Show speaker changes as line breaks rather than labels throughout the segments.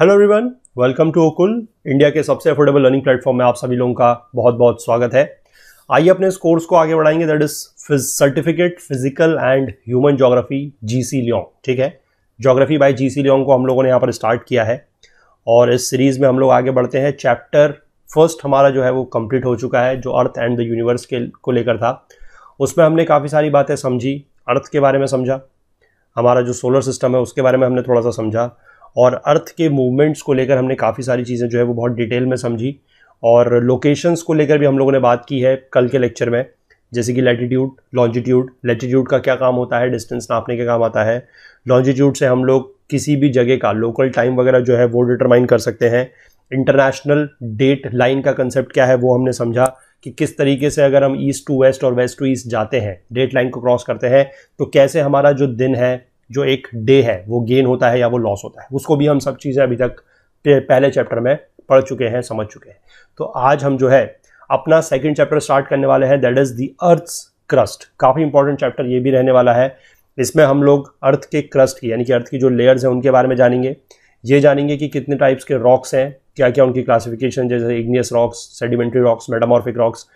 Hello everyone welcome to Okul India के सबसे affordable learning platform में आप सभी लोगों का बहुत बहुत स्वागत है आइए अपने इस कोर्स को आगे बढ़ाएंगे that is certificate physical and human geography G C Leong ठीक है geography by G C Leong को हम लोगों ने यहाँ पर स्टार्ट किया है और इस सीरीज़ में हम लोग आगे बढ़ते हैं चैप्टर फर्स्ट हमारा जो है वो कम्प्लीट हो चुका है जो अर्थ एंड द यूनिवर्स के को लेकर था उसमें हमने काफ़ी सारी बातें समझी अर्थ के बारे में समझा हमारा जो सोलर सिस्टम है उसके बारे में हमने थोड़ा सा समझा और अर्थ के मूवमेंट्स को लेकर हमने काफ़ी सारी चीज़ें जो है वो बहुत डिटेल में समझी और लोकेशंस को लेकर भी हम लोगों ने बात की है कल के लेक्चर में जैसे कि लैटिट्यूड लॉन्जिट्यूड लैटिट्यूड का क्या काम होता है डिस्टेंस नापने का काम आता है लॉन्जिट्यूड से हम लोग किसी भी जगह का लोकल टाइम वगैरह जो है वो डिटरमाइन कर सकते हैं इंटरनेशनल डेट लाइन का कंसेप्ट क्या है वो हमने समझा कि किस तरीके से अगर हम ईस्ट टू वेस्ट और वेस्ट टू ईस्ट जाते हैं डेट लाइन को क्रॉस करते हैं तो कैसे हमारा जो दिन है जो एक डे है वो गेन होता है या वो लॉस होता है उसको भी हम सब चीज़ें अभी तक पहले चैप्टर में पढ़ चुके हैं समझ चुके हैं तो आज हम जो है अपना सेकेंड चैप्टर स्टार्ट करने वाले हैं that is the earth crust काफ़ी इंपॉर्टेंट चैप्टर ये भी रहने वाला है इसमें हम लोग अर्थ के क्रस्ट की यानी कि अर्थ की जो लेयर्स हैं उनके बारे में जानेंगे ये जानेंगे कि कितने टाइप्स के रॉक्स हैं क्या क्या उनकी क्लासिफिकेशन जैसे igneous rocks sedimentary rocks metamorphic rocks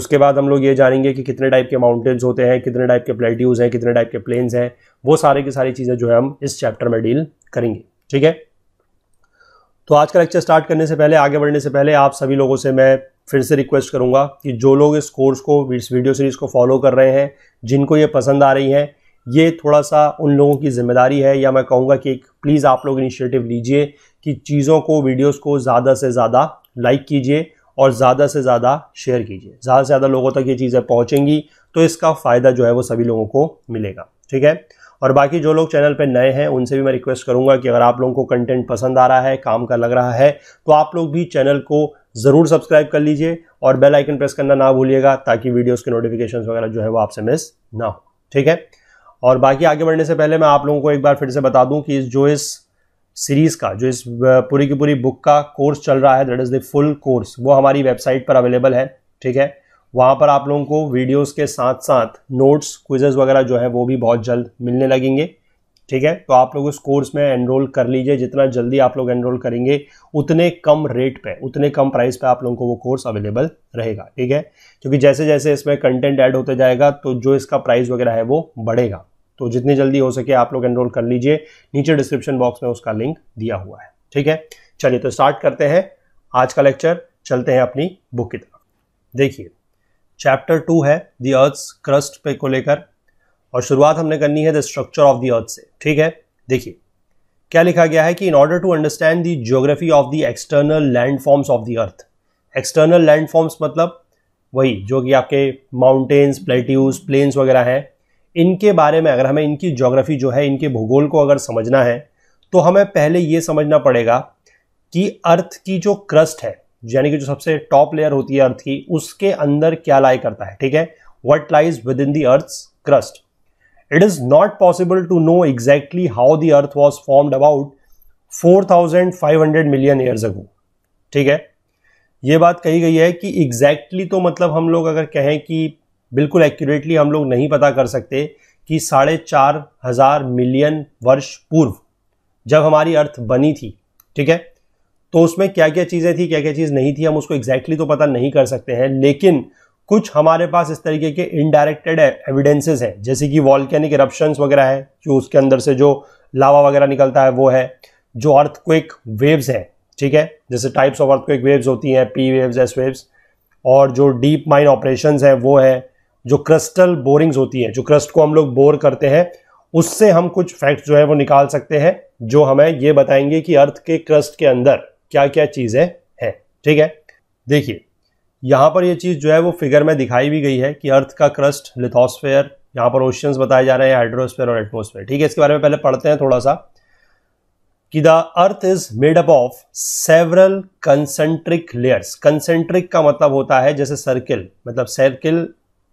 उसके बाद हम लोग ये जानेंगे कि कितने टाइप के माउंटेन्स होते हैं कितने टाइप के प्लेट्यूज़ हैं कितने टाइप के प्लेन्स हैं वो सारे की सारी चीज़ें जो है हम इस चैप्टर में डील करेंगे ठीक है तो आज का लेक्चर स्टार्ट करने से पहले आगे बढ़ने से पहले आप सभी लोगों से मैं फिर से रिक्वेस्ट करूँगा कि जो लोग इस कोर्स को इस वीडियो सीरीज़ को फॉलो कर रहे हैं जिनको ये पसंद आ रही है ये थोड़ा सा उन लोगों की जिम्मेदारी है या मैं कहूँगा कि प्लीज़ आप लोग इनिशिएटिव लीजिए कि चीज़ों को वीडियोस को ज़्यादा से ज़्यादा लाइक कीजिए और ज़्यादा से ज़्यादा शेयर कीजिए ज़्यादा से ज़्यादा लोगों तक ये चीज़ें पहुँचेंगी तो इसका फ़ायदा जो है वो सभी लोगों को मिलेगा ठीक है और बाकी जो लोग चैनल पर नए हैं उनसे भी मैं रिक्वेस्ट करूंगा कि अगर आप लोगों को कंटेंट पसंद आ रहा है काम का लग रहा है तो आप लोग भी चैनल को ज़रूर सब्सक्राइब कर लीजिए और बेल आइकन प्रेस करना ना भूलिएगा ताकि वीडियोस के नोटिफिकेशन वगैरह जो है वो आपसे मिस ना हो ठीक है और बाकी आगे बढ़ने से पहले मैं आप लोगों को एक बार फिर से बता दूं कि जो इस सीरीज़ का जो इस पूरी की पूरी बुक का कोर्स चल रहा है that is the full course वो हमारी वेबसाइट पर अवेलेबल है ठीक है वहाँ पर आप लोगों को वीडियोस के साथ साथ नोट्स क्विजेस वगैरह जो है वो भी बहुत जल्द मिलने लगेंगे ठीक है तो आप लोग उस कोर्स में एनरोल कर लीजिए जितना जल्दी आप लोग एनरोल करेंगे उतने कम रेट पे उतने कम प्राइस पे आप लोगों को वो कोर्स अवेलेबल रहेगा ठीक है क्योंकि जैसे जैसे इसमें कंटेंट ऐड होते जाएगा तो जो इसका प्राइस वगैरह है वो बढ़ेगा तो जितनी जल्दी हो सके आप लोग एनरोल कर लीजिए नीचे डिस्क्रिप्शन बॉक्स में उसका लिंक दिया हुआ है ठीक है चलिए तो स्टार्ट करते हैं आज का लेक्चर चलते हैं अपनी बुक की तरफ देखिए चैप्टर टू है दी अर्थ क्रस्ट पे को लेकर और शुरुआत हमने करनी है the structure of the earth से ठीक है देखिए क्या लिखा गया है कि in order to understand the geography of the external land forms of the earth external land forms मतलब वही जो कि आपके माउंटेन्स प्लेट्यूज प्लेन्स वगैरह हैं इनके बारे में अगर हमें इनकी ज्योग्राफी जो है इनके भूगोल को अगर समझना है तो हमें पहले ये समझना पड़ेगा कि अर्थ की जो क्रस्ट है यानी कि जो सबसे टॉप लेयर होती है अर्थ की उसके अंदर क्या लाई करता है ठीक है what lies within the earth crust it is not possible to know exactly how the earth was formed about 4500 million years ago ठीक है ये बात कही गई है कि एग्जैक्टली exactly तो मतलब हम लोग अगर कहें कि बिल्कुल एक्यूरेटली हम लोग नहीं पता कर सकते कि साढ़े चार हजार मिलियन वर्ष पूर्व जब हमारी अर्थ बनी थी ठीक है तो उसमें क्या क्या चीज़ें थी क्या क्या चीज़ नहीं थी हम उसको एग्जैक्टली exactly तो पता नहीं कर सकते हैं लेकिन कुछ हमारे पास इस तरीके के इनडायरेक्टेड एविडेंसेस हैं जैसे कि वॉल्केनिक इरप्शंस वगैरह है जो उसके अंदर से जो लावा वगैरह निकलता है वो है जो अर्थ क्विक वेव्स हैं ठीक है जैसे types of earthquake waves होती हैं पी वेव्स एस वेव्स और जो डीप माइन ऑपरेशन हैं वो है जो क्रस्टल बोरिंग्स होती है जो क्रस्ट को हम लोग बोर करते हैं उससे हम कुछ फैक्ट्स जो है वो निकाल सकते हैं जो हमें ये बताएंगे कि अर्थ के क्रस्ट के अंदर क्या क्या चीज़ें हैं ठीक है देखिए यहां पर ये चीज़ जो है वो फिगर में दिखाई भी गई है कि अर्थ का क्रस्ट लिथोस्फेयर यहां पर ओशियंस बताए जा रहे हैं हाइड्रोस्फेयर और एटमोस्फेयर ठीक है इसके बारे में पहले पढ़ते हैं थोड़ा सा कि the earth is made up of several concentric layers concentric का मतलब होता है जैसे सर्किल मतलब सर्किल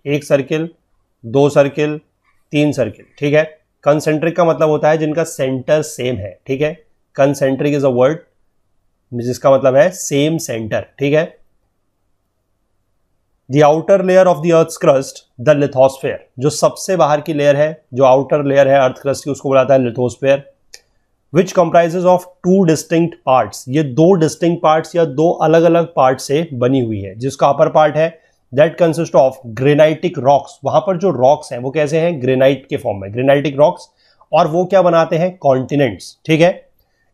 एक सर्किल दो सर्किल तीन सर्किल ठीक है कंसेंट्रिक का मतलब होता है जिनका सेंटर सेम है ठीक है कंसेंट्रिक इज अ वर्ड जिसका मतलब है सेम सेंटर ठीक है the outer layer of the earth crust the lithosphere जो सबसे बाहर की लेयर है जो आउटर लेयर है अर्थ क्रस्ट की उसको बुलाता है lithosphere which comprises of two distinct part ये दो डिस्टिंग पार्ट या दो अलग अलग पार्ट से बनी हुई है जिसका अपर पार्ट है that consist of granitic rocks वहां पर जो रॉक्स हैं वो कैसे हैं ग्रेनाइट के फॉर्म में ग्रेनाइटिक रॉक्स और वो क्या बनाते हैं कॉन्टिनेंट्स ठीक है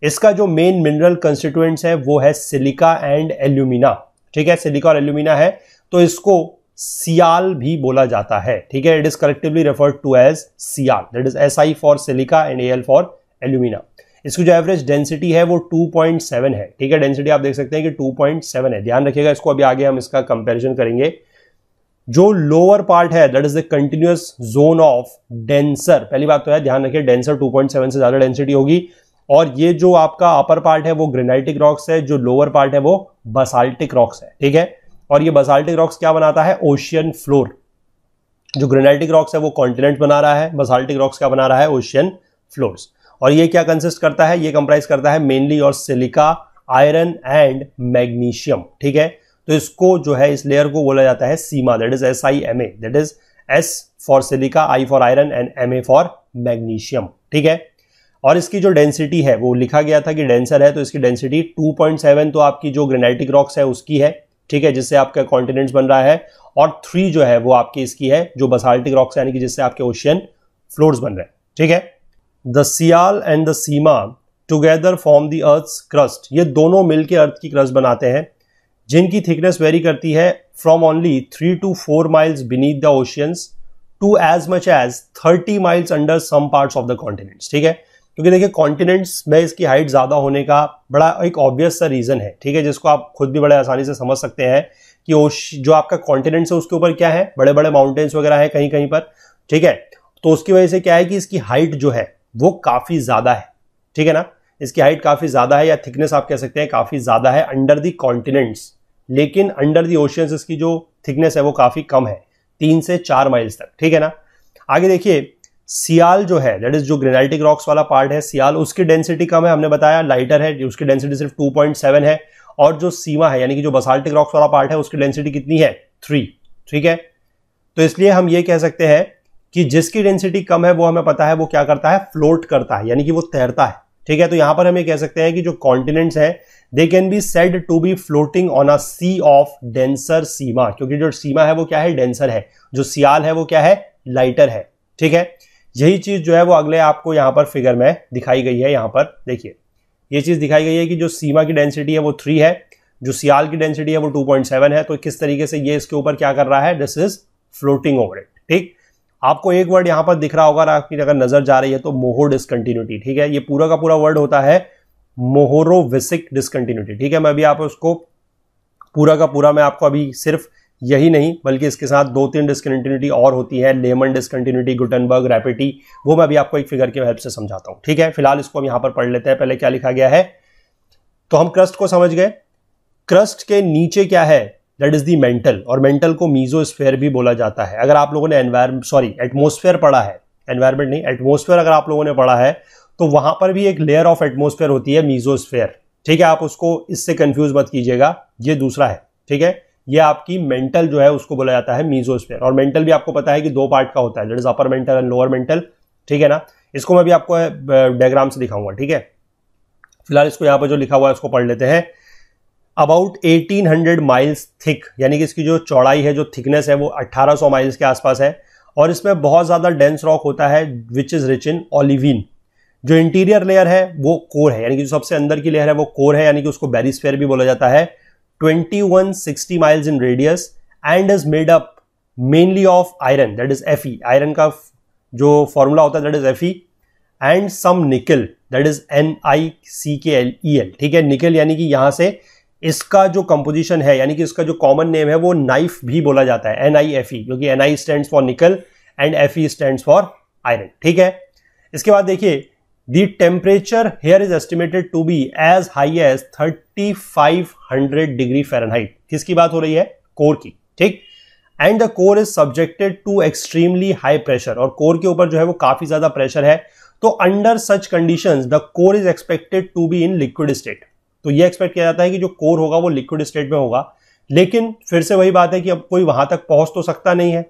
इसका जो मेन मिनरल कंस्टिट्यूएंट्स है वो है सिलिका एंड एल्यूमिना ठीक है सिलिका और एल्यूमिना है तो इसको सियाल भी बोला जाता है ठीक है it is collectively referred to as sial that is S I for silica and A L for alumina इसकी जो एवरेज डेंसिटी है वो 2.7 है ठीक है डेंसिटी आप देख सकते हैं कि 2.7 है ध्यान रखिएगा इसको अभी आगे हम इसका कंपैरिजन करेंगे जो लोअर पार्ट है that is the continuous zone of denser पहली बात तो है ध्यान रखिए डेंसर 2.7 से ज्यादा डेंसिटी होगी और ये जो आपका अपर पार्ट है वो ग्रेनाइटिक रॉक्स है जो लोअर पार्ट है वो बसाल्टिक रॉक्स है ठीक है और ये बसाल्टिक रॉक्स क्या बनाता है ओशियन फ्लोर जो ग्रेनाइटिक रॉक्स है वो कॉन्टिनेंट बना रहा है बसाल्टिक रॉक्स क्या बना रहा है ओशियन फ्लोर्स और ये क्या कंसिस्ट करता है ये कंप्राइज करता है मेनली और सिलिका आयरन एंड मैग्नीशियम ठीक है तो इसको जो है इस लेयर को बोला जाता है sima that is S I M A that is S for silica I for iron and M A for magnesium ठीक है और इसकी जो डेंसिटी है वो लिखा गया था कि डेंसर है तो इसकी डेंसिटी 2.7 तो आपकी जो ग्रेनाइटिक रॉक्स है उसकी है ठीक है जिससे आपका कॉन्टिनेंट्स बन रहा है और थ्री जो है वो आपकी इसकी है जो बसाल्टिक रॉक्स यानी कि जिससे आपके ओशियन फ्लोर्स बन रहे हैं ठीक है the sial and the sima together form the earth crust ये दोनों मिलकर अर्थ की क्रस्ट बनाते हैं जिनकी थिकनेस वेरी करती है from only three to four miles beneath the oceans to as much as thirty miles under some parts of the continents ठीक है क्योंकि देखिए कॉन्टिनेंट्स में इसकी हाइट ज़्यादा होने का बड़ा एक ऑब्वियस सा रीज़न है ठीक है जिसको आप खुद भी बड़े आसानी से समझ सकते हैं कि ओश जो आपका कॉन्टिनेंट्स है उसके ऊपर क्या है बड़े बड़े माउंटेन्स वगैरह हैं कहीं कहीं पर ठीक है तो उसकी वजह से क्या है कि इसकी हाइट जो है वो काफ़ी ज़्यादा है ठीक है ना इसकी हाइट काफ़ी ज़्यादा है या थिकनेस आप कह सकते हैं काफ़ी ज़्यादा है अंडर दी कॉन्टिनेंट्स लेकिन अंडर दी ओशियंस इसकी जो थिकनेस है वो काफ़ी कम है तीन से चार माइल्स तक ठीक है ना आगे देखिए सियाल जो है दैट इज जो ग्रेनाइटिक रॉक्स वाला पार्ट है सियाल उसकी डेंसिटी कम है हमने बताया लाइटर है उसकी डेंसिटी सिर्फ 2.7 है और जो सीमा है यानी कि जो बसाल्टिक रॉक्स वाला पार्ट है उसकी डेंसिटी कितनी है थ्री ठीक है तो इसलिए हम ये कह सकते हैं कि जिसकी डेंसिटी कम है वो हमें पता है वो क्या करता है फ्लोट करता है यानी कि वो तैरता है ठीक है तो यहां पर हम ये कह सकते हैं कि जो कॉन्टिनेंट्स है they can be said to be floating on a sea of denser sima क्योंकि जो सीमा है वो क्या है डेंसर है जो सियाल है वो क्या है लाइटर है ठीक है यही चीज जो है वो अगले आपको यहां पर फिगर में दिखाई गई है यहां पर देखिए ये चीज दिखाई गई है कि जो सीमा की डेंसिटी है वो थ्री है जो सियाल की डेंसिटी है वो टू पॉइंट सेवन है तो किस तरीके से ये इसके ऊपर क्या कर रहा है this is floating over it ठीक आपको एक वर्ड यहां पर दिख रहा होगा आपकी अगर नजर जा रही है तो मोहो डिसकंटिन्यूटी ठीक है ये पूरा का पूरा वर्ड होता है मोहोरोविसिक डिसकंटिन्यूटी ठीक है मैं अभी आप उसको पूरा का पूरा मैं आपको अभी सिर्फ यही नहीं बल्कि इसके साथ दो तीन डिस्कंटिन्यूटी और होती है लेमन डिस्कंटिन्यूटी गुटनबर्ग रैपिटी वो मैं अभी आपको एक फिगर की हेल्प से समझाता हूं ठीक है फिलहाल इसको हम यहां पर पढ़ लेते हैं पहले क्या लिखा गया है तो हम क्रस्ट को समझ गए क्रस्ट के नीचे क्या है दैट इज़ दी मेंटल और मेंटल को मीजोस्फेयर भी बोला जाता है अगर आप लोगों ने एनवायर सॉरी एटमोसफेयर पढ़ा है एनवायरमेंट नहीं एटमोसफेयर अगर आप लोगों ने पढ़ा है तो वहां पर भी एक लेयर ऑफ एटमोसफेयर होती है मीजोस्फेयर ठीक है आप उसको इससे कंफ्यूज मत कीजिएगा ये दूसरा है ठीक है ये आपकी मेंटल जो है उसको बोला जाता है मीजोस्फेयर और मेंटल भी आपको पता है कि दो पार्ट का होता है that is upper mantle and lower mantle ठीक है ना इसको मैं भी आपको डायग्राम से दिखाऊंगा ठीक है फिलहाल इसको यहां पर जो लिखा हुआ है उसको पढ़ लेते हैं अबाउट 1800 माइल्स थिक यानी कि इसकी जो चौड़ाई है जो थिकनेस है वो 1800 माइल्स के आसपास है और इसमें बहुत ज़्यादा डेंस रॉक होता है which is rich in olivine जो इंटीरियर लेयर है वो कोर है यानी कि जो सबसे अंदर की लेयर है वो कोर है यानी कि उसको बैरिस्फेयर भी बोला जाता है 2160 miles in radius and is made up mainly of iron that is F iron का जो फॉर्मूला होता है that is F and some nickel that is N I C K L E L ठीक है निकल यानी कि यहाँ से इसका जो कंपोजिशन है यानी कि इसका जो कॉमन नेम है वो नाइफ भी बोला जाता है एन आई एफ ई क्योंकि N I stand for nickel and F E stand for iron ठीक है इसके बाद देखिए the temperature here is estimated to be as high as hundred degree Fahrenheit किसकी बात हो रही है कोर की ठीक and the core is subjected to extremely high pressure और कोर के ऊपर जो है वो काफ़ी ज़्यादा प्रेशर है तो under such condition the core is expected to be in liquid state तो ये एक्सपेक्ट किया जाता है कि जो कोर होगा वो लिक्विड स्टेट में होगा लेकिन फिर से वही बात है कि अब कोई वहां तक पहुंच तो सकता नहीं है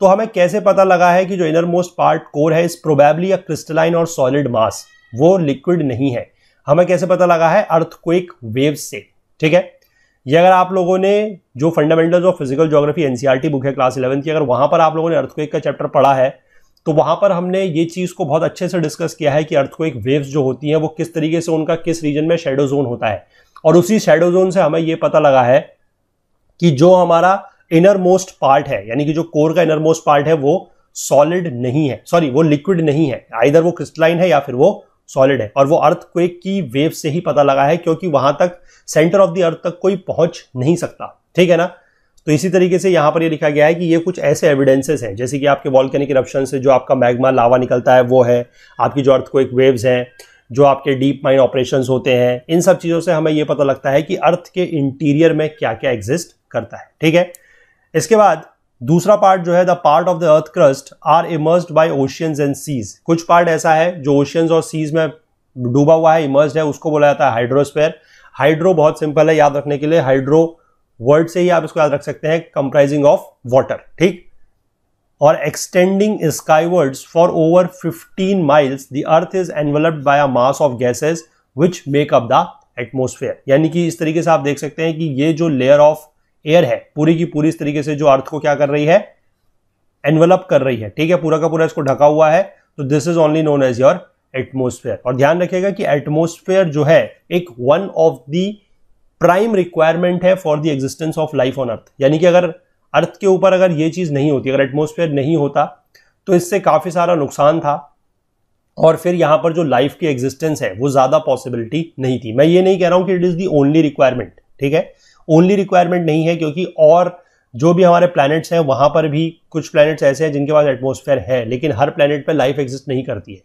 तो हमें कैसे पता लगा है कि जो इनर मोस्ट पार्ट कोर है इस प्रोबेबली या क्रिस्टलाइन और सॉलिड मास वो लिक्विड नहीं है हमें कैसे पता लगा है अर्थक्वेक वेव से ठीक है ये अगर आप लोगों ने जो fundamentals of physical geography NCERT book है क्लास इलेवन की अगर वहां पर आप लोगों ने अर्थक्वेक का चैप्टर पढ़ा है तो वहां पर हमने ये चीज़ को बहुत अच्छे से डिस्कस किया है कि अर्थक्वेक वेव्स जो होती हैं वो किस तरीके से उनका किस रीजन में शेडो जोन होता है और उसी शेडो जोन से हमें ये पता लगा है कि जो हमारा इनर मोस्ट पार्ट है यानी कि जो कोर का इनर मोस्ट पार्ट है वो सॉलिड नहीं है सॉरी वो लिक्विड नहीं है आइधर वो क्रिस्टलाइन है या फिर वो सॉलिड है और वो अर्थ क्वेक की वेव से ही पता लगा है क्योंकि वहां तक सेंटर ऑफ द अर्थ तक कोई पहुंच नहीं सकता ठीक है ना तो इसी तरीके से यहाँ पर ये लिखा गया है कि ये कुछ ऐसे एविडेंसेस हैं जैसे कि आपके वॉल्केनिक इरप्शन से जो आपका मैग्मा लावा निकलता है वो है आपकी जो अर्थ को एक वेव्स हैं जो आपके डीप माइंड ऑपरेशन होते हैं इन सब चीज़ों से हमें ये पता लगता है कि अर्थ के इंटीरियर में क्या क्या एग्जिस्ट करता है ठीक है इसके बाद दूसरा पार्ट जो है the part of the earth crust are immersed by oceans and seas कुछ पार्ट ऐसा है जो ओशियंस और सीज में डूबा हुआ है इमर्स्ड है उसको बोला जाता है हाइड्रोस्फेयर हाइड्रो बहुत सिंपल है याद रखने के लिए हाइड्रो वर्ड से ही आप इसको याद रख सकते हैं कंप्राइजिंग ऑफ वाटर ठीक और extending skywards for over 15 miles the earth is enveloped by a mass of gases which make up the atmosphere यानी कि इस तरीके से आप देख सकते हैं कि ये जो लेयर ऑफ एयर है पूरी की पूरी इस तरीके से जो अर्थ को क्या कर रही है एनवेलप कर रही है ठीक है पूरा का पूरा इसको ढका हुआ है तो this is only known as your atmosphere और ध्यान रखिएगा कि एटमोस्फेयर जो है एक one of the prime requirement है for the existence of life on earth यानी कि अगर अर्थ के ऊपर अगर ये चीज़ नहीं होती अगर एटमोसफेयर नहीं होता तो इससे काफ़ी सारा नुकसान था और फिर यहाँ पर जो लाइफ की एग्जिस्टेंस है वो ज़्यादा पॉसिबिलिटी नहीं थी मैं ये नहीं कह रहा हूँ कि it is the only requirement ठीक है ओनली रिक्वायरमेंट नहीं है क्योंकि और जो भी हमारे प्लैनेट्स हैं वहाँ पर भी कुछ प्लैनेट्स ऐसे हैं जिनके पास एटमोसफेयर है लेकिन हर प्लैनेट पर लाइफ एग्जिस्ट नहीं करती है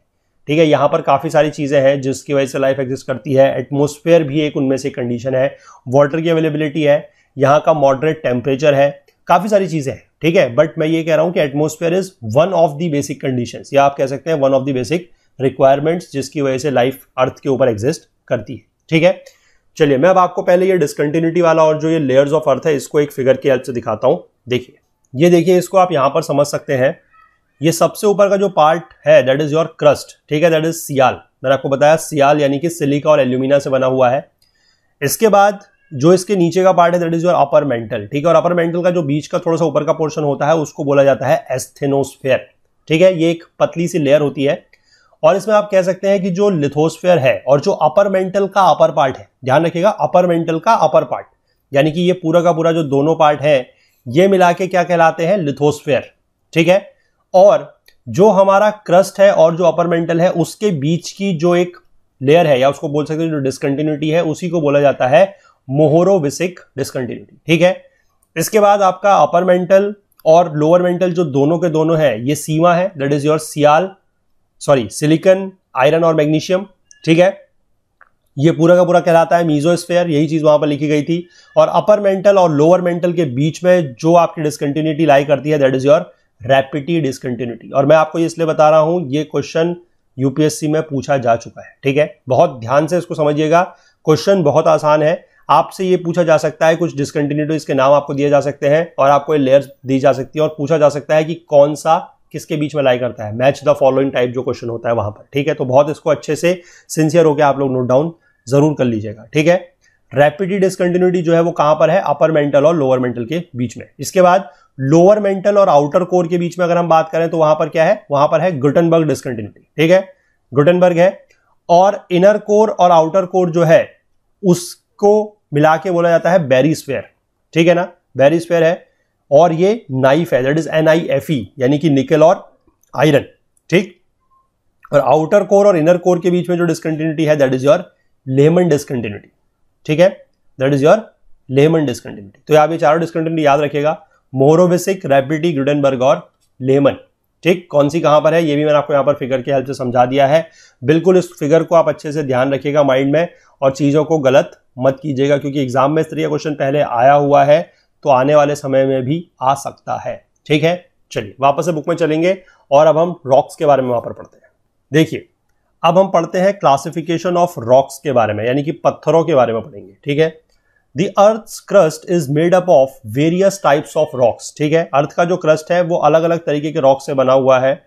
ठीक है यहाँ पर काफ़ी सारी चीज़ें हैं जिसकी वजह से लाइफ एग्जिस्ट करती है एटमोसफेयर भी एक उनमें से कंडीशन है वाटर की अवेलेबिलिटी है यहाँ का मॉडरेट टेम्परेचर है काफ़ी सारी चीज़ें हैं ठीक है बट मैं ये कह रहा हूँ कि atmosphere is one of the basic condition या आप कह सकते हैं one of the basic requirements जिसकी वजह से लाइफ अर्थ के ऊपर एग्जिस्ट करती है ठीक है चलिए मैं अब आपको पहले ये डिस्कंटिन्यूटी वाला और जो ये लेयर्स ऑफ अर्थ है इसको एक फिगर की हेल्प से दिखाता हूँ देखिए ये देखिए इसको आप यहाँ पर समझ सकते हैं ये सबसे ऊपर का जो पार्ट है दैट इज योर क्रस्ट ठीक है दैट इज सियाल मैंने आपको बताया सियाल यानी कि सिलिका और एल्यूमिना से बना हुआ है इसके बाद जो इसके नीचे का पार्ट है that is your upper mantle ठीक है और अपर मेंटल का जो बीच का थोड़ा सा ऊपर का पोर्शन होता है उसको बोला जाता है एस्थेनोस्फेयर ठीक है ये एक पतली सी लेयर होती है और इसमें आप कह सकते हैं कि जो लिथोस्फेयर है और जो अपर मेंटल का अपर पार्ट है ध्यान रखिएगा अपर मेंटल का अपर पार्ट यानी कि ये पूरा का पूरा जो दोनों पार्ट है ये मिला के क्या कहलाते हैं लिथोस्फेयर ठीक है और जो हमारा क्रस्ट है और जो अपर मेंटल है उसके बीच की जो एक लेयर है या उसको बोल सकते हैं जो डिसकंटिन्यूटी है उसी को बोला जाता है मोहरोविसिक डिसकंटिन्यूटी ठीक है इसके बाद आपका अपर मेंटल और लोअर मेंटल जो दोनों के दोनों है ये सीमा है that is your sial sorry silicon iron और मैग्नीशियम ठीक है ये पूरा का पूरा कहलाता है मीजोस्फेयर यही चीज वहां पर लिखी गई थी और अपर मेंटल और लोअर मेंटल के बीच में जो आपकी डिसकंटिन्यूटी लाई करती है that is your Repetti discontinuity और मैं आपको ये इसलिए बता रहा हूं ये क्वेश्चन यूपीएससी में पूछा जा चुका है ठीक है बहुत ध्यान से इसको समझिएगा क्वेश्चन बहुत आसान है आपसे ये पूछा जा सकता है कुछ डिसकंटिन्यूटीज के नाम आपको दिए जा सकते हैं और आपको ये लेयर्स दी जा सकती है और पूछा जा सकता है कि कौन सा किसके बीच में लाई करता है मैच द फॉलोइंग टाइप जो क्वेश्चन होता है वहां पर ठीक है तो बहुत इसको अच्छे से सिंसियर होकर आप लोग नोट डाउन जरूर कर लीजिएगा ठीक है रैपिडी डिसकंटिन्यूटी जो है वो कहां पर है अपर मेंटल और लोअर मेंटल के बीच में इसके बाद लोअर मेंटल और आउटर कोर के बीच में अगर हम बात करें तो वहां पर क्या है वहां पर है गुटनबर्ग डिस्कंटिन्यूटी ठीक है गुटनबर्ग है और इनर कोर और आउटर कोर जो है उसको मिला के बोला जाता है बैरिस्फेयर ठीक है ना बैरिस्फेयर है और ये नाइफ है that is N I F E यानी कि निकल और आयरन ठीक और आउटर कोर और इनर कोर के बीच में जो डिस्कंटिन्यूटी है that is your Lehmann discontinuity ठीक है that is your Lehmann discontinuity तो आप ये चारों डिस्कंटिन्यूटी याद रखेगा मोहरोविसिक रैपिडी ग्रुडनबर्ग और लेमन ठीक कौन सी कहां पर है ये भी मैंने आपको यहां पर फिगर की हेल्प से समझा दिया है बिल्कुल इस फिगर को आप अच्छे से ध्यान रखिएगा माइंड में और चीज़ों को गलत मत कीजिएगा क्योंकि एग्जाम में इस तरह क्वेश्चन पहले आया हुआ है तो आने वाले समय में भी आ सकता है ठीक है चलिए वापस से बुक में चलेंगे और अब हम रॉक्स के बारे में वहां पर पढ़ते हैं देखिए अब हम पढ़ते हैं क्लासिफिकेशन ऑफ रॉक्स के बारे में यानी कि पत्थरों के बारे में पढ़ेंगे ठीक है the earth crust is made up of various types of rocks ठीक है अर्थ का जो क्रस्ट है वो अलग अलग तरीके के रॉक से बना हुआ है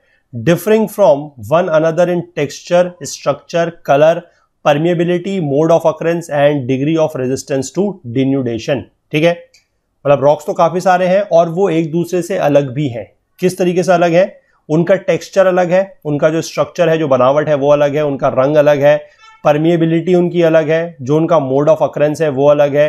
differing from one another in texture structure colour permeability mode of occurrence and degree of resistance to denudation ठीक है मतलब रॉक्स तो काफी सारे हैं और वो एक दूसरे से अलग भी हैं किस तरीके से अलग है उनका टेक्सचर अलग है उनका जो स्ट्रक्चर है जो बनावट है वो अलग है उनका रंग अलग है परमिएबिलिटी उनकी अलग है जो उनका मोड ऑफ अक्रेंस है वो अलग है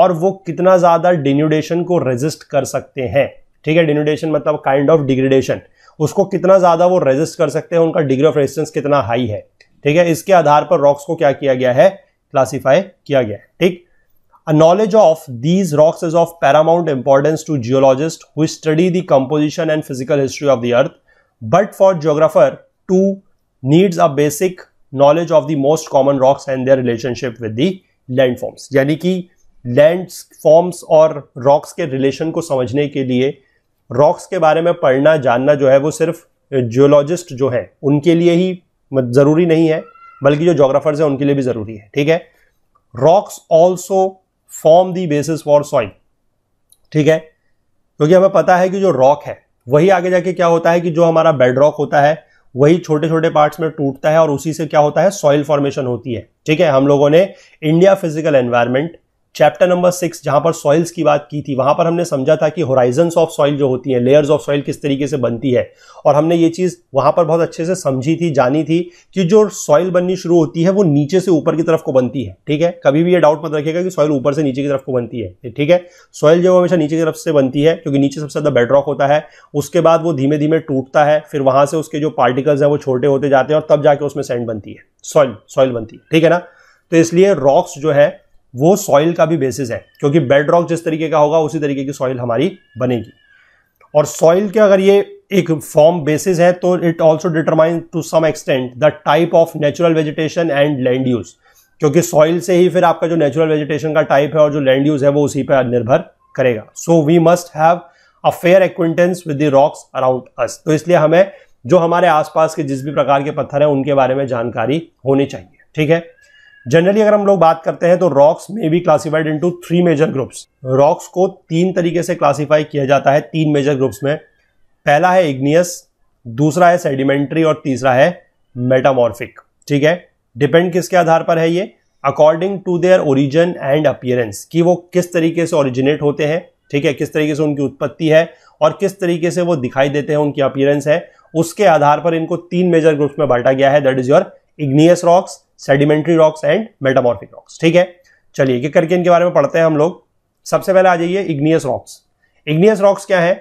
और वो कितना ज़्यादा डिन्यूडेशन को रेजिस्ट कर सकते हैं ठीक है डिन्यूडेशन मतलब काइंड ऑफ डिग्रेडेशन उसको कितना ज़्यादा वो रेजिस्ट कर सकते हैं उनका डिग्री ऑफ रेजिस्टेंस कितना हाई है ठीक है इसके आधार पर रॉक्स को क्या किया गया है क्लासीफाई किया गया है ठीक knowledge of these rocks is of paramount importance to geologist who study the composition and physical history of the earth but for geographer too needs a basic knowledge of the most common rocks and their relationship with the land forms यानी कि land forms और rocks के relation को समझने के लिए rocks के बारे में पढ़ना जानना जो है वो सिर्फ जियोलॉजिस्ट जो है उनके लिए ही ज़रूरी नहीं है बल्कि जो जोग्राफर्स हैं उनके लिए भी ज़रूरी है ठीक है rocks also form the basis for soil ठीक है क्योंकि हमें पता है कि जो रॉक है वही आगे जाके क्या होता है कि जो हमारा बेड रॉक होता है वही छोटे छोटे पार्ट्स में टूटता है और उसी से क्या होता है सॉइल फॉर्मेशन होती है ठीक है हम लोगों ने India physical environment chapter number six जहां पर सॉइल्स की बात की थी वहां पर हमने समझा था कि होराइजन ऑफ सॉइल जो होती है लेयर्स ऑफ सॉइल किस तरीके से बनती है और हमने ये चीज़ वहां पर बहुत अच्छे से समझी थी जानी थी कि जो सॉइल बननी शुरू होती है वो नीचे से ऊपर की तरफ को बनती है ठीक है कभी भी ये डाउट मत रखेगा कि सॉइल ऊपर से नीचे की तरफ को बनती है ठीक है सॉइल जो हमेशा नीचे की तरफ से बनती है क्योंकि नीचे सबसे ज़्यादा बेडरॉक होता है उसके बाद वो धीमे धीमे टूटता है फिर वहां से उसके जो पार्टिकल्स हैं वो छोटे होते जाते हैं और तब जाके उसमें सैंड बनती है सॉइल सॉइल बनती है ठीक है ना तो इसलिए रॉक्स जो है वो सॉइल का भी बेसिस है क्योंकि बेड रॉक जिस तरीके का होगा उसी तरीके की सॉइल हमारी बनेगी और सॉइल के अगर ये एक फॉर्म बेसिस है तो it also determine to some extent the type of natural vegetation and land use क्योंकि सॉइल से ही फिर आपका जो नेचुरल वेजिटेशन का टाइप है और जो लैंड यूज है वो उसी पर निर्भर करेगा so we must have a fair acquaintance with the rocks around us तो इसलिए हमें जो हमारे आसपास के जिस भी प्रकार के पत्थर हैं उनके बारे में जानकारी होनी चाहिए ठीक है जनरली अगर हम लोग बात करते हैं तो रॉक्स में भी classified into three major groups rocks को तीन तरीके से क्लासिफाई किया जाता है तीन मेजर ग्रुप्स में पहला है इग्नियस दूसरा है सेडिमेंट्री और तीसरा है मेटामॉर्फिक ठीक है डिपेंड किसके आधार पर है ये according to their origin and appearance कि वो किस तरीके से ओरिजिनेट होते हैं ठीक है किस तरीके से उनकी उत्पत्ति है और किस तरीके से वो दिखाई देते हैं उनकी अपियरेंस है उसके आधार पर इनको तीन मेजर ग्रुप्स में बांटा गया है that is your igneous rocks sedimentary rocks and metamorphic rocks ठीक है चलिए एक करके इनके बारे में पढ़ते हैं हम लोग सबसे पहले आ जाइए इग्नियस रॉक्स इग्नियस रॉक्स क्या है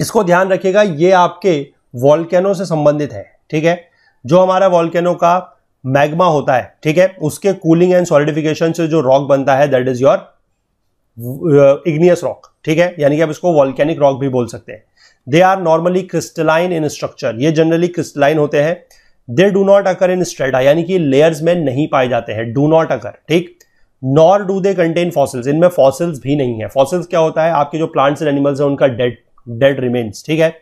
इसको ध्यान रखिएगा ये आपके वॉल्केनो से संबंधित है ठीक है जो हमारा वॉल्केनो का मैग्मा होता है ठीक है उसके कूलिंग एंड सॉलिडिफिकेशन से जो रॉक बनता है that is your igneous rock ठीक है यानी कि आप इसको वॉल्केनिक रॉक भी बोल सकते हैं they are normally crystalline in structure ये जनरली क्रिस्टलाइन होते हैं they do not occur in strata यानी कि लेयर्स में नहीं पाए जाते हैं डू नॉट अकर ठीक nor do they contain fossils इनमें फॉसिल्स भी नहीं है फॉसिल्स क्या होता है आपके जो प्लांट्स एंड एनिमल्स हैं उनका डेड डेड रिमेन्स ठीक है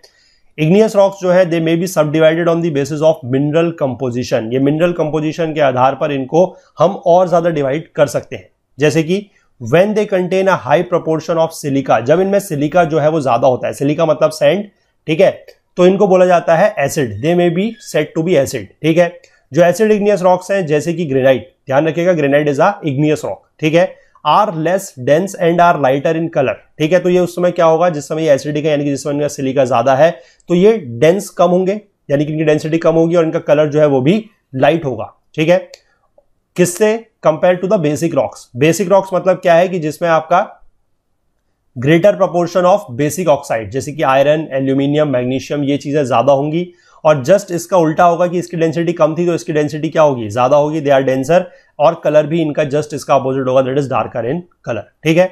इग्नियस रॉक्स जो है they may be subdivided on the basis of mineral composition ये मिनरल कंपोजिशन के आधार पर इनको हम और ज्यादा डिवाइड कर सकते हैं जैसे कि when they contain a high proportion of silica जब इनमें सिलिका जो है वो ज्यादा होता है सिलिका मतलब सैंड ठीक है तो इनको बोला जाता है acid they may be said to be acid ठीक है जो एसिड इग्नियस रॉक्स हैं जैसे कि ग्रेनाइट ध्यान रखिएगा granite is a igneous rock ठीक है are less dense and are lighter in colour ठीक है तो ये उस समय क्या होगा जिस समय ये एसिडिक है यानी कि जिस समय इनका सिलिका ज्यादा है तो ये डेंस कम होंगे यानी कि इनकी डेंसिटी कम होगी और इनका कलर जो है वो भी लाइट होगा ठीक है किससे compare to the basic rocks basic rocks मतलब क्या है कि जिसमें आपका greater proportion of basic oxide जैसे कि आयरन एल्यूमिनियम मैग्नीशियम ये चीज़ें ज़्यादा होंगी और जस्ट इसका उल्टा होगा कि इसकी डेंसिटी कम थी तो इसकी डेंसिटी क्या होगी ज़्यादा होगी दे आर डेंसर और कलर भी इनका जस्ट इसका अपोजिट होगा that is darker in colour ठीक है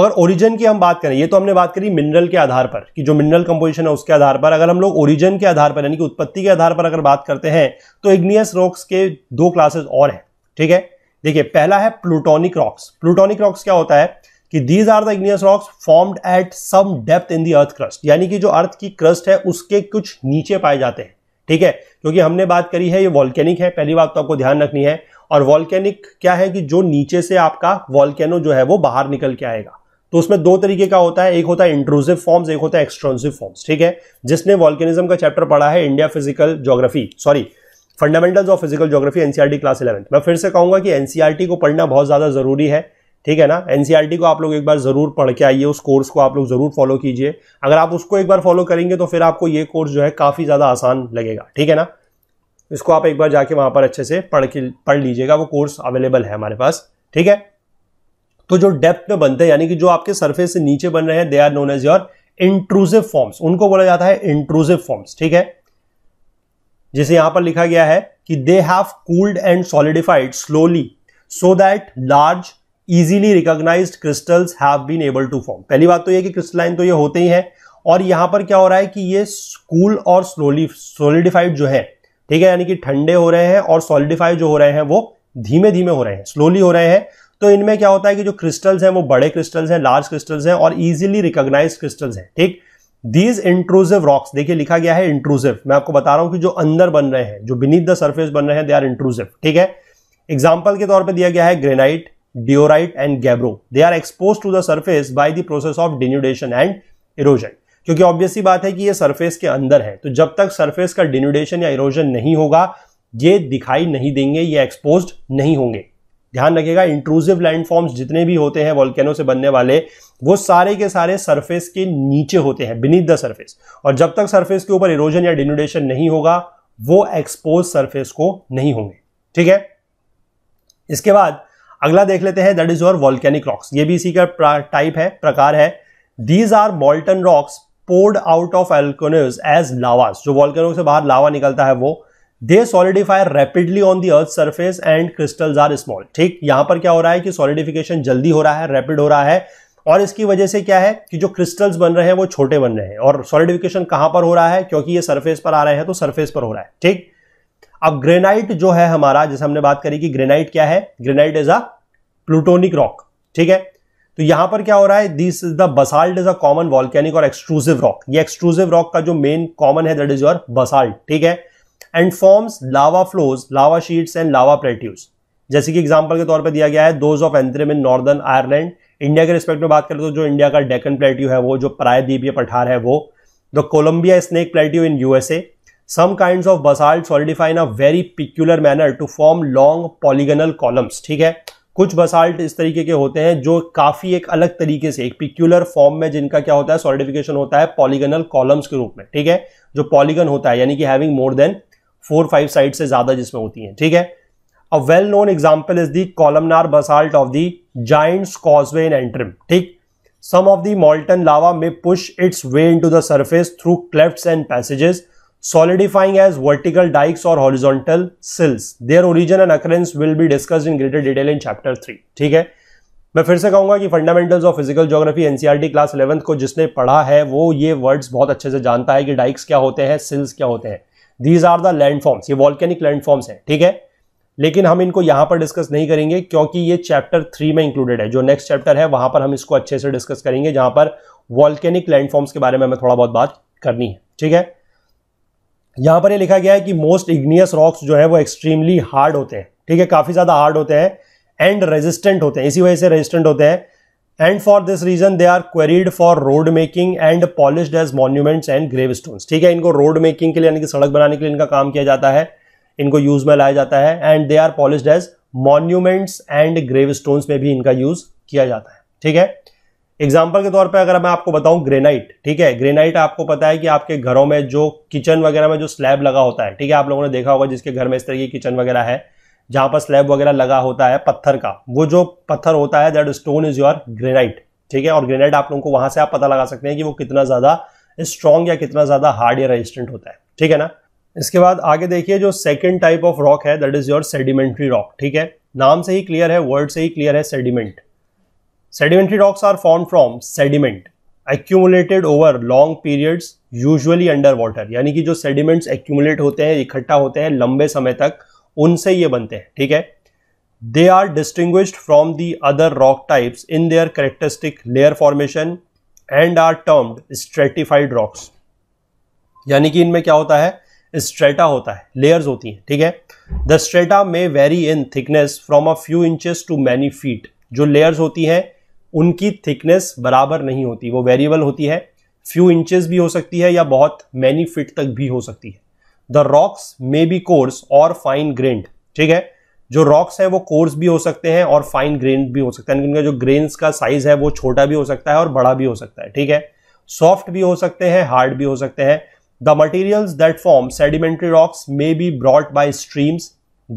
अगर ओरिजिन की हम बात करें ये तो हमने बात करी मिनरल के आधार पर कि जो मिनरल कंपोजिशन है उसके आधार पर अगर हम लोग ओरिजिन के आधार पर यानी कि उत्पत्ति के आधार पर अगर बात करते हैं तो इग्नियस रॉक्स के दो क्लासेस और हैं ठीक है देखिए पहला है प्लूटोनिक रॉक्स प्लूटोनिक रॉक्स क्या होता है कि these are the igneous rocks formed at some depth in the earth crust यानी कि जो अर्थ की क्रस्ट है उसके कुछ नीचे पाए जाते हैं ठीक है क्योंकि हमने बात करी है ये वॉल्केनिक है पहली बात तो आपको ध्यान रखनी है और वॉल्केनिक क्या है कि जो नीचे से आपका वॉल्केनो जो है वो बाहर निकल के आएगा तो उसमें दो तरीके का होता है एक होता है इंट्रूसिव फॉर्म्स एक होता है एक्सट्रोसिव फॉर्म्स ठीक है जिसने वॉल्केनिज्म का चैप्टर पढ़ा है India physical geography sorry fundamentals of physical geography NCERT class eleven मैं फिर से कहूंगा कि एनसीआरटी e को पढ़ना बहुत ज्यादा जरूरी है ठीक है ना एनसीईआरटी e को आप लोग एक बार ज़रूर पढ़ के आइए उस कोर्स को आप लोग ज़रूर फॉलो कीजिए अगर आप उसको एक बार फॉलो करेंगे तो फिर आपको ये कोर्स जो है काफ़ी ज़्यादा आसान लगेगा ठीक है ना इसको आप एक बार जाके वहाँ पर अच्छे से पढ़ के पढ़ लीजिएगा वो कोर्स अवेलेबल है हमारे पास ठीक है तो जो डेप्थ में बनते हैं यानी कि जो आपके सर्फेस से नीचे बन रहे हैं they are known as your intrusive forms उनको बोला जाता है इंट्रूजिव फॉर्म्स ठीक है जैसे यहां पर लिखा गया है कि they have cooled and solidified slowly so that large easily recognized crystals have been able to form पहली बात तो ये कि क्रिस्टलाइन तो ये होते ही हैं और यहाँ पर क्या हो रहा है कि ये स्कूल और स्लोली सोलिडिफाइड जो है ठीक है यानी कि ठंडे हो रहे हैं और सोलिडिफाइड जो हो रहे हैं वो धीमे धीमे हो रहे हैं स्लोली हो रहे हैं तो इनमें क्या होता है कि जो क्रिस्टल्स हैं वो बड़े क्रिस्टल्स हैं लार्ज क्रिस्टल्स हैं और इजिली रिकोगनाइज क्रिस्टल्स हैं ठीक दीज इंट्रूसिव रॉक्स देखिए लिखा गया है इंट्रूसिव मैं आपको बता रहा हूं कि जो अंदर बन रहे हैं जो बिनीथ द सर्फेस बन रहे हैं दे आर इंट्रूसिव ठीक है एग्जाम्पल के तौर पर दिया गया है granite diorite and gabbro they are expose to the surface by the process of denudation and erosion क्योंकि ऑब्वियसली बात है कि ये सरफेस के अंदर है तो जब तक सरफेस का डिन्यूडेशन या इरोजन नहीं होगा ये दिखाई नहीं देंगे ये एक्सपोज नहीं होंगे ध्यान रखिएगा इंट्रूजिव लैंडफॉर्म्स जितने भी होते हैं वॉल्केनो से बनने वाले वो सारे के सारे सरफेस के नीचे होते हैं बिनीथ द सरफेस और जब तक सरफेस के ऊपर इरोजन या डिन्यूडेशन नहीं होगा वो एक्सपोज सरफेस को नहीं होंगे ठीक है इसके बाद अगला देख लेते हैं that is your volcanic rocks ये भी इसी का टाइप है प्रकार है these are molten rocks poured out of volcanoes as lavas जो वॉल्केनो से बाहर लावा निकलता है वो they solidify rapidly on the earth surface and crystals are small ठीक यहां पर क्या हो रहा है कि सॉलिडिफिकेशन जल्दी हो रहा है रैपिड हो रहा है और इसकी वजह से क्या है कि जो क्रिस्टल्स बन रहे हैं वो छोटे बन रहे हैं और सॉलिडिफिकेशन कहां पर हो रहा है क्योंकि ये सरफेस पर आ रहे हैं तो सरफेस पर हो रहा है ठीक अब ग्रेनाइट जो है हमारा जैसे हमने बात करी कि ग्रेनाइट क्या है granite is a plutonic rock ठीक है तो यहां पर क्या हो रहा है this is the basalt is a common volcanic और एक्सक्लूसिव रॉक ये एक्सक्लूसिव रॉक का जो मेन कॉमन है दैट इज योर बसाल्ट ठीक है and forms lava flows lava sheets and lava plateaus जैसे कि एग्जाम्पल के तौर पर दिया गया है those of Antrim in Northern Ireland India के रिस्पेक्ट में बात करें तो जो इंडिया का डेकन प्लेट्यू है वो जो प्रायद्वीपीय पठार है वो the Columbia Snake plateau in USA some kind of basalt solidify in a very peculiar manner to form long polygonal columns ठीक है कुछ बसाल्ट इस तरीके के होते हैं जो काफी एक अलग तरीके से एक पिक्यूलर फॉर्म में जिनका क्या होता है सॉलिडिफिकेशन होता है पॉलीगनल कॉलम्स के रूप में ठीक है जो पॉलीगन होता है यानी कि having more than four five side से ज्यादा जिसमें होती है ठीक है a well known example is the columnar basalt of the Giants Causeway in Antrim ठीक some of the molten lava may push its way into the surface through cleft and passages solidifying as vertical dikes or horizontal sills. Their origin and occurrence will be discussed in greater detail in chapter 3. ठीक है मैं फिर से कहूंगा कि fundamentals of physical geography NCERT class eleventh को जिसने पढ़ा है वो ये वर्ड्स बहुत अच्छे से जानता है कि डाइक्स क्या होते हैं सिल्स क्या होते हैं दीज आर द लैंडफॉर्म्स ये वॉल्केनिक लैंडफॉर्म्स हैं ठीक है लेकिन हम इनको यहां पर डिस्कस नहीं करेंगे क्योंकि ये चैप्टर थ्री में इंक्लूडेड है जो नेक्स्ट चैप्टर है वहां पर हम इसको अच्छे से डिस्कस करेंगे जहां पर वॉल्केनिक लैंडफॉर्म्स के बारे में हमें थोड़ा बहुत बात करनी है ठीक है यहां पर ये लिखा गया है कि मोस्ट इग्नियस रॉक्स जो है वो एक्सट्रीमली हार्ड होते हैं ठीक है काफ़ी ज़्यादा हार्ड होते हैं एंड रेजिस्टेंट होते हैं इसी वजह से रेजिस्टेंट होते हैं and for this reason they are quarried for road making and polish as monuments and gravestone ठीक है इनको रोड मेकिंग के लिए यानी कि सड़क बनाने के लिए इनका काम किया जाता है इनको यूज में लाया जाता है and they are polish as monuments and grave में भी इनका यूज किया जाता है ठीक है एग्जाम्पल के तौर पे अगर मैं आपको बताऊं ग्रेनाइट ठीक है ग्रेनाइट आपको पता है कि आपके घरों में जो किचन वगैरह में जो स्लैब लगा होता है ठीक है आप लोगों ने देखा होगा जिसके घर में इस तरह की किचन वगैरह है जहां पर स्लैब वगैरह लगा होता है पत्थर का वो जो पत्थर होता है that stone is your granite ठीक है और ग्रेनाइट आप लोगों को वहां से आप पता लगा सकते हैं कि वो कितना ज्यादा स्ट्रॉन्ग या कितना ज्यादा हार्ड या रेजिस्टेंट होता है ठीक है ना इसके बाद आगे देखिए जो सेकेंड टाइप ऑफ रॉक है that is your sedimentary rock ठीक है नाम से ही क्लियर है वर्ड से ही क्लियर है sediment Sedimentary rocks are formed from sediment accumulated over long periods usually under water यानी कि जो sediments accumulate होते हैं इकट्ठा होते हैं लंबे समय तक उनसे ये बनते हैं ठीक है they are distinguished from the other rock types in their characteristic layer formation and are termed stratified rocks यानी कि इनमें क्या होता है स्ट्रेटा होता है लेयर्स होती हैं ठीक है the strata may vary in thickness from a few inches to many feet जो लेयर्स होती हैं उनकी थिकनेस बराबर नहीं होती वो वेरिएबल होती है फ्यू इंचेस भी हो सकती है या बहुत मैनी फिट तक भी हो सकती है the rocks may be coarse और फाइन ग्रेंड ठीक है जो रॉक्स हैं वो कोर्स भी हो सकते हैं और फाइन ग्रेन भी हो सकता है उनका जो ग्रेन्स का साइज है वो छोटा भी हो सकता है और बड़ा भी हो सकता है ठीक है सॉफ्ट भी हो सकते हैं हार्ड भी हो सकते हैं the materials that form sedimentary rocks may be brought by streams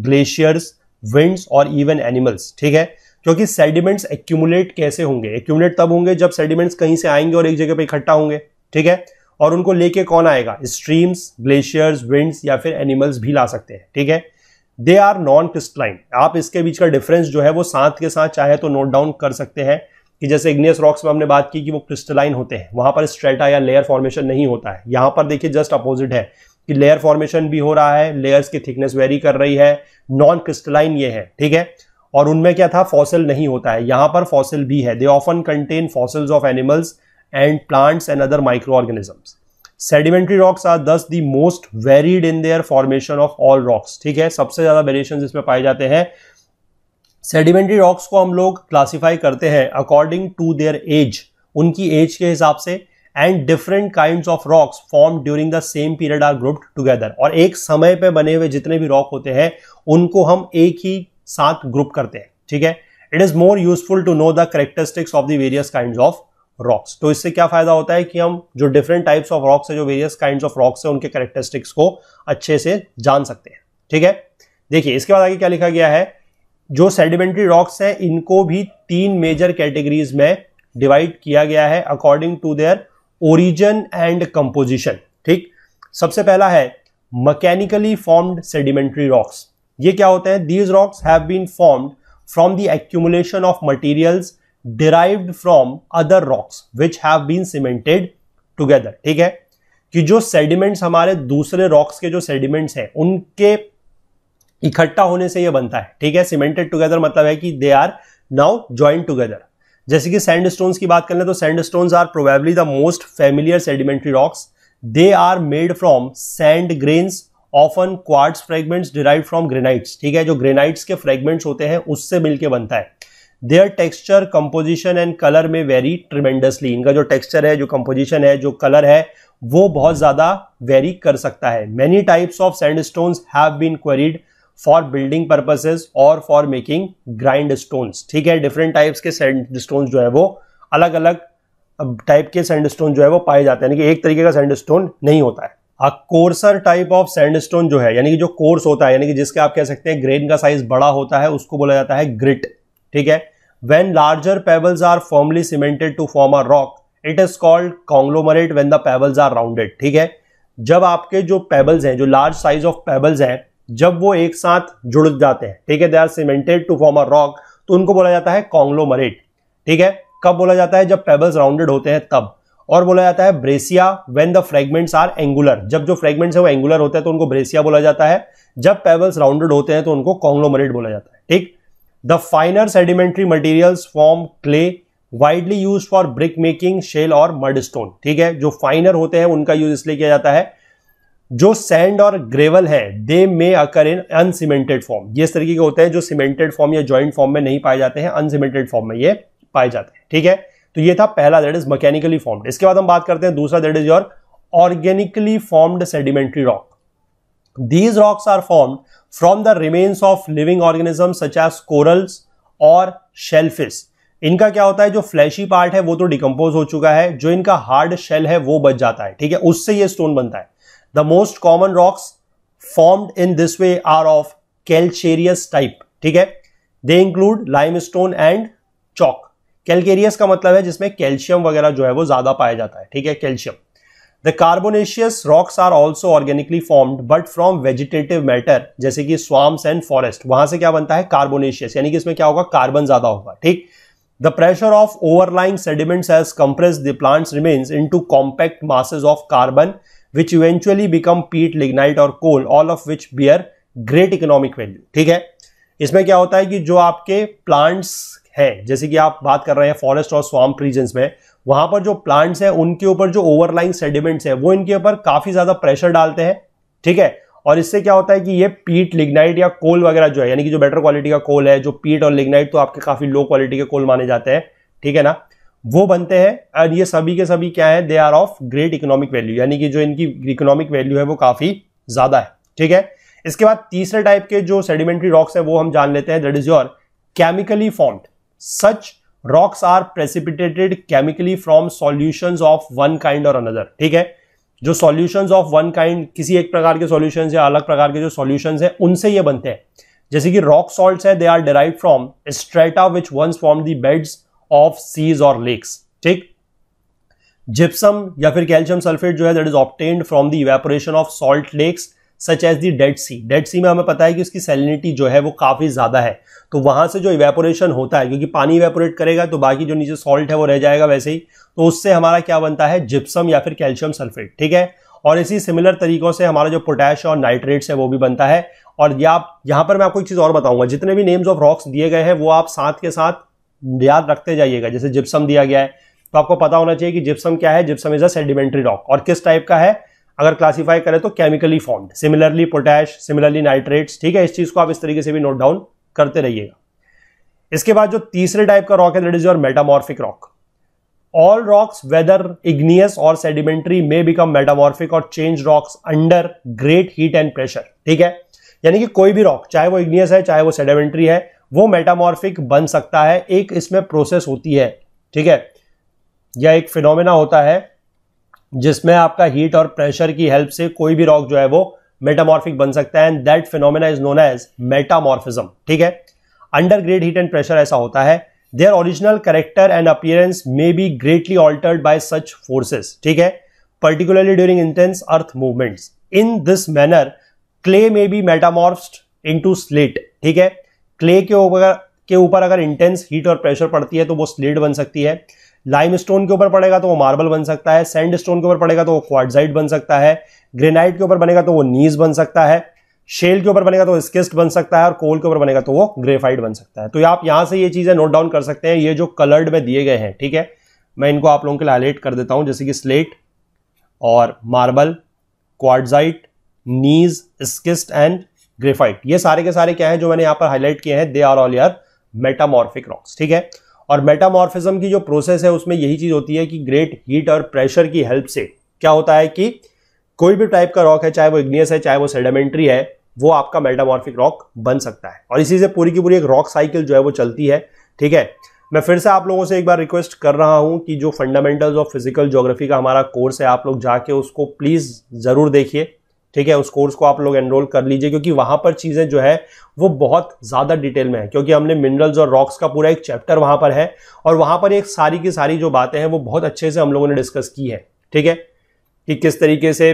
glaciers winds और इवन एनिमल्स ठीक है क्योंकि सेडिमेंट्स एक्यूमुलेट कैसे होंगे एक्यूमुलेट तब होंगे जब सेडिमेंट्स कहीं से आएंगे और एक जगह पर इकट्ठा होंगे ठीक है और उनको लेके कौन आएगा स्ट्रीम्स ग्लेशियर्स विंड्स या फिर एनिमल्स भी ला सकते हैं ठीक है दे आर नॉन क्रिस्टलाइन आप इसके बीच का डिफरेंस जो है वो साथ के साथ चाहे तो नोट डाउन कर सकते हैं कि जैसे इग्नियस रॉक्स में हमने बात की कि वो क्रिस्टलाइन होते हैं वहां पर स्ट्रेटा या लेयर फॉर्मेशन नहीं होता है यहां पर देखिए जस्ट अपोजिट है कि लेयर फॉर्मेशन भी हो रहा है लेयर्स की थिकनेस वेरी कर रही है नॉन क्रिस्टलाइन ये है ठीक है और उनमें क्या था फॉसिल नहीं होता है यहां पर फॉसिल भी है they often contain fossils of animals and plants and other microorganisms sedimentary rocks are thus the most varied in their formation of all rocks ठीक है सबसे ज्यादा वेरिएशन इसमें पाए जाते हैं सेडिमेंट्री रॉक्स को हम लोग क्लासीफाई करते हैं अकॉर्डिंग टू देयर एज उनकी एज के हिसाब से and different kind of rocks form during the same period are grouped together और एक समय पे बने हुए जितने भी रॉक होते हैं उनको हम एक ही साथ ग्रुप करते हैं ठीक है it is more useful to know the characteristics of the various kind of rocks तो इससे क्या फायदा होता है कि हम जो डिफरेंट टाइप्स ऑफ रॉक्स है जो वेरियस काइंड ऑफ रॉक्स है उनके करेक्टरिस्टिक्स को अच्छे से जान सकते हैं ठीक है देखिए इसके बाद आगे क्या लिखा गया है जो सेडिमेंट्री रॉक्स है इनको भी तीन मेजर कैटेगरीज में डिवाइड किया गया है according to their origin and composition ठीक सबसे पहला है मैकेनिकली फॉर्म्ड सेडिमेंट्री रॉक्स ये क्या होते हैं these rocks have been formed from the accumulation of materials derived from other rocks which have been cemented together ठीक है कि जो सेडिमेंट्स हमारे दूसरे रॉक्स के जो सेडिमेंट्स हैं उनके इकट्ठा होने से ये बनता है ठीक है सीमेंटेड टुगेदर मतलब है कि they are now joint together जैसे कि सैंड की बात कर लें तो sandstone are probably the most familiar sedimentary rocks they are made from sand grains often quartz fragments derive from granites ठीक है जो ग्रेनाइट्स के फ्रेगमेंट्स होते हैं उससे मिलके बनता है their texture composition and colour में वेरी ट्रिमेंडसली इनका जो टेक्सचर है जो कंपोजिशन है जो कलर है वो बहुत ज़्यादा वेरी कर सकता है many types of sandstones have been quarried for building purposes और फॉर मेकिंग ग्राइंड स्टोन्स ठीक है डिफरेंट टाइप्स के सैंड स्टोन्स जो है वो अलग अलग टाइप के सैंड स्टोन जो है वो पाए जाते हैं यानी कि एक तरीके का सैंड स्टोन नहीं होता है कोर्सर टाइप ऑफ सैंडस्टोन जो है यानी कि जो कोर्स होता है यानी कि जिसके आप कह सकते हैं ग्रेन का साइज बड़ा होता है उसको बोला जाता है ग्रिट ठीक है when larger pebbles are formally cemented to form a rock it is called conglomerate when the pebbles are rounded ठीक है जब आपके जो पेबल्स हैं जो लार्ज साइज ऑफ पेबल्स हैं जब वो एक साथ जुड़ जाते हैं ठीक है they are cemented to form a rock तो उनको बोला जाता है कॉन्ग्लोमरेट ठीक है कब बोला जाता है जब पेबल्स राउंडेड होते हैं तब और बोला जाता है breccia when the fragments are angular जब जो फ्रेगमेंट्स है वो एंगुलर होते हैं तो उनको ब्रेसिया बोला जाता है जब पेबल्स राउंडेड होते हैं तो उनको कॉन्ग्लोमरेट बोला जाता है ठीक the finer sedimentary materials form clay widely use for brick making shale और मड स्टोन ठीक है जो फाइनर होते हैं उनका यूज इसलिए किया जाता है जो सैंड और ग्रेवल है they may occur in uncemented form ये इस तरीके के होते हैं जो सीमेंटेड फॉर्म या ज्वाइंट फॉर्म में नहीं पाए जाते हैं अनसीमेंटेड फॉर्म में ये पाए जाते हैं ठीक है तो ये था पहला दैट इज मैकेनिकली फॉर्म्ड इसके बाद हम बात करते हैं दूसरा that is your organically formed sedimentary rock these rocks are form from the remains of living organism such और शेल्फिस इनका क्या होता है जो फ्लैशी पार्ट है वो तो डिकम्पोज हो चुका है जो इनका हार्ड शेल है वो बच जाता है ठीक है उससे ये स्टोन बनता है the most common rocks formed in this way are of calcareous type ठीक है they include limestone and chalk calcareous का मतलब है जिसमें कैल्शियम वगैरह जो है वो ज्यादा पाया जाता है ठीक है calcium the carbonaceous rocks are also organically formed but from vegetative matter जैसे कि स्वाम्स एंड फॉरेस्ट वहां से क्या बनता है कार्बोनेशियस यानी कि इसमें क्या होगा कार्बन ज्यादा होगा ठीक the pressure of overlying sediments has compress the plants remains into compact masses of carbon which eventually become peat lignite or coal all of which bear great economic value ठीक है इसमें क्या होता है कि जो आपके प्लांट्स है जैसे कि आप बात कर रहे हैं फॉरेस्ट और स्वाम्प रीजन में वहां पर जो प्लांट्स हैं उनके ऊपर जो ओवरलाइंग सेडिमेंट्स हैं वो इनके ऊपर काफी ज्यादा प्रेशर डालते हैं ठीक है और इससे क्या होता है कि ये पीट लिग्नाइट या कोल वगैरह जो है यानी कि जो बेटर क्वालिटी का कोल है जो पीट और लिग्नाइट तो आपके काफी लो क्वालिटी के कोल माने जाते हैं ठीक है ना वो बनते हैं और ये सभी के सभी क्या है they are of great economic value यानी कि जो इनकी इकोनॉमिक वैल्यू है वो काफी ज्यादा है ठीक है इसके बाद तीसरे टाइप के जो सेडिमेंट्री रॉक्स है वो हम जान लेते हैं that is your chemically formed such rocks are precipitated chemically from solution of one kind or another ठीक है जो सोल्यूशन ऑफ वन काइंड किसी एक प्रकार के सोल्यूशन या अलग प्रकार के जो सोल्यूशन है उनसे ये बनते हैं जैसे कि रॉक सॉल्ट है they are derive from strata which once form the beds of seas or lakes ठीक जिप्सम या फिर कैल्शियम सल्फेट जो है that is obtained from the evaporation of salt lakes such as the Dead Sea Dead Sea में हमें पता है कि उसकी सेलिनिटी जो है वो काफ़ी ज़्यादा है तो वहाँ से जो इवेपोरेशन होता है क्योंकि पानी इवेपोरेट करेगा तो बाकी जो नीचे सॉल्ट है वो रह जाएगा वैसे ही तो उससे हमारा क्या बनता है जिप्सम या फिर कैल्शियम सल्फेट ठीक है और इसी सिमिलर तरीकों से हमारा जो पोटैश और नाइट्रेट्स है वो भी बनता है और या यहाँ पर मैं आपको एक चीज़ और बताऊंगा जितने भी नेम्स ऑफ रॉक्स दिए गए हैं वो आप साथ के साथ याद रखते जाइएगा जैसे जिप्सम दिया गया है तो आपको पता होना चाहिए कि जिप्सम क्या है gypsum is a sedimentary rock और किस टाइप का है अगर क्लासीफाई करें तो chemically formed similarly potash similarly nitrates ठीक है इस चीज़ को आप इस तरीके से भी नोट डाउन करते रहिएगा इसके बाद जो तीसरे टाइप का रॉक है that is your metamorphic rock all rocks whether igneous or sedimentary may become metamorphic or change rocks under great heat and pressure ठीक है यानी कि कोई भी रॉक चाहे वो इग्नियस है चाहे वो सेडिमेंट्री है वो मेटामॉर्फिक बन सकता है एक इसमें प्रोसेस होती है ठीक है या एक फिनोमेना होता है जिसमें आपका हीट और प्रेशर की हेल्प से कोई भी रॉक जो है वो मेटामॉर्फिक बन सकता है and that phenomena is known as metamorphism ठीक है under great heat and pressure ऐसा होता है their original character and appearance may be greatly altered by such forces ठीक है particularly during intense earth movements in this manner clay may be metamorphosed into slate ठीक है clay के ऊपर के ऊपर अगर इंटेंस हीट और प्रेशर पड़ती है तो वो स्लेट बन सकती है लाइम स्टोन के ऊपर पड़ेगा तो वो मार्बल बन सकता है सैंड स्टोन के ऊपर पड़ेगा तो वो क्वाडजाइट बन सकता है ग्रेनाइट के ऊपर बनेगा तो वो नीज बन सकता है शेल के ऊपर बनेगा तो स्किस्ट बन सकता है और कोल के ऊपर बनेगा तो वो ग्रेफाइट बन सकता है तो आप यहां से ये चीज़ें नोट डाउन कर सकते हैं ये जो कलर्ड में दिए गए हैं ठीक है मैं इनको आप लोगों के लिए हाईलाइट कर देता हूं जैसे कि स्लेट और marble quartzite gneiss schist and graphite ये सारे के सारे क्या है जो मैंने यहां पर हाईलाइट किए हैं दे आर ऑल यार मेटामॉर्फिक रॉक्स ठीक है और मेटामॉर्फिज्म की जो प्रोसेस है उसमें यही चीज़ होती है कि ग्रेट हीट और प्रेशर की हेल्प से क्या होता है कि कोई भी टाइप का रॉक है चाहे वो इग्नियस है चाहे वो सेडिमेंट्री है वो आपका मेटामॉर्फिक रॉक बन सकता है और इसी से पूरी की पूरी एक रॉक साइकिल जो है वो चलती है ठीक है मैं फिर से आप लोगों से एक बार रिक्वेस्ट कर रहा हूं कि जो फंडामेंटल्स ऑफ फिजिकल ज्योग्राफी का हमारा कोर्स है आप लोग जाके उसको प्लीज़ ज़रूर देखिए ठीक है उस कोर्स को आप लोग एनरोल कर लीजिए क्योंकि वहां पर चीज़ें जो है वो बहुत ज़्यादा डिटेल में है क्योंकि हमने मिनरल्स और रॉक्स का पूरा एक चैप्टर वहां पर है और वहां पर एक सारी की सारी जो बातें हैं वो बहुत अच्छे से हम लोगों ने डिस्कस की है ठीक है कि किस तरीके से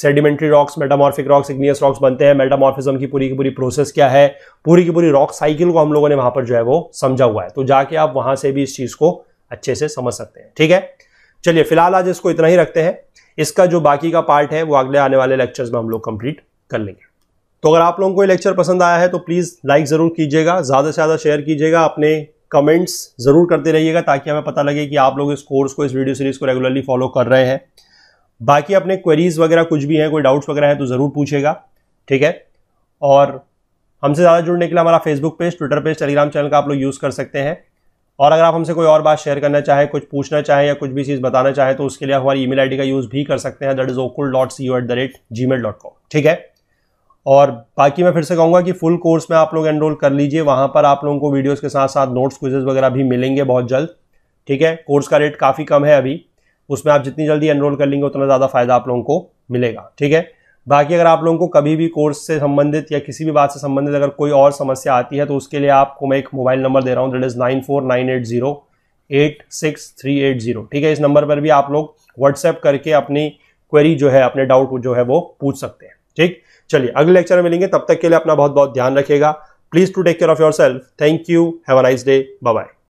sedimentary rocks metamorphic rocks igneous rocks बनते हैं मेटामॉर्फिज्म की पूरी की पूरी प्रोसेस क्या है पूरी की पूरी रॉक साइकिल को हम लोगों ने वहां पर जो है वो समझा हुआ है तो जाके आप वहां से भी इस चीज़ को अच्छे से समझ सकते हैं ठीक है चलिए फिलहाल आज इसको इतना ही रखते हैं इसका जो बाकी का पार्ट है वो अगले आने वाले लेक्चर्स में हम लोग कंप्लीट कर लेंगे तो अगर आप लोगों को ये लेक्चर पसंद आया है तो प्लीज़ लाइक ज़रूर कीजिएगा ज़्यादा से ज़्यादा शेयर कीजिएगा अपने कमेंट्स ज़रूर करते रहिएगा ताकि हमें पता लगे कि आप लोग इस कोर्स को इस वीडियो सीरीज़ को रेगुलरली फॉलो कर रहे हैं बाकी अपने क्वेरीज़ वगैरह कुछ भी हैं कोई डाउट्स वगैरह हैं तो ज़रूर पूछेगा ठीक है और हमसे ज़्यादा जुड़ने के लिए हमारा Facebook page Twitter page Telegram channel का आप लोग यूज़ कर सकते हैं और अगर आप हमसे कोई और बात शेयर करना चाहें कुछ पूछना चाहें या कुछ भी चीज़ बताना चाहें तो उसके लिए हमारी ईमेल आईडी का यूज़ भी कर सकते हैं दैट इज़ ओकुल dot C at the rate Gmail dot com ठीक है और बाकी मैं फिर से कहूँगा कि फुल कोर्स में आप लोग एनरोल कर लीजिए वहाँ पर आप लोगों को वीडियोज़ के साथ साथ नोट्स क्विजेज वगैरह भी मिलेंगे बहुत जल्द ठीक है कोर्स का रेट काफ़ी कम है अभी उसमें आप जितनी जल्दी एनरोल कर लेंगे उतना ज़्यादा फ़ायदा आप लोगों को मिलेगा ठीक है बाकी अगर आप लोगों को कभी भी कोर्स से संबंधित या किसी भी बात से संबंधित अगर कोई और समस्या आती है तो उसके लिए आपको मैं एक मोबाइल नंबर दे रहा हूँ that is nine four nine eight zero eight six three eight zero ठीक है इस नंबर पर भी आप लोग व्हाट्सएप करके अपनी क्वेरी जो है अपने डाउट जो है वो पूछ सकते हैं ठीक चलिए अगले लेक्चर में मिलेंगे तब तक के लिए अपना बहुत बहुत ध्यान रखिएगा please to take care of yourself thank you have a nice day bye